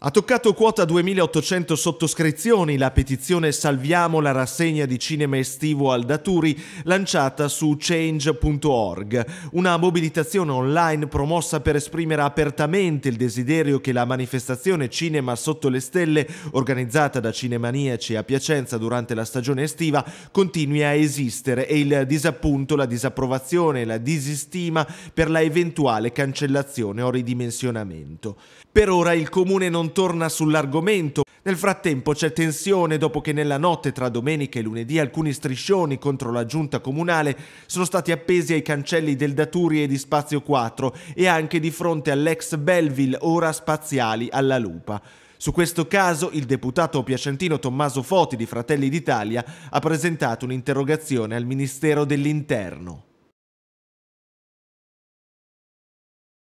Ha toccato quota 2800 sottoscrizioni la petizione Salviamo la rassegna di cinema estivo al Daturi lanciata su change.org, una mobilitazione online promossa per esprimere apertamente il desiderio che la manifestazione Cinema sotto le stelle, organizzata da Cinemaniaci a Piacenza durante la stagione estiva, continui a esistere e il disappunto, la disapprovazione e la disistima per la eventuale cancellazione o ridimensionamento. Per ora il comune non non torna sull'argomento. Nel frattempo c'è tensione dopo che nella notte tra domenica e lunedì alcuni striscioni contro la giunta comunale sono stati appesi ai cancelli del Daturi e di Spazio 4 e anche di fronte all'ex Belleville, ora spaziali, alla lupa. Su questo caso il deputato piacentino Tommaso Foti di Fratelli d'Italia ha presentato un'interrogazione al Ministero dell'Interno.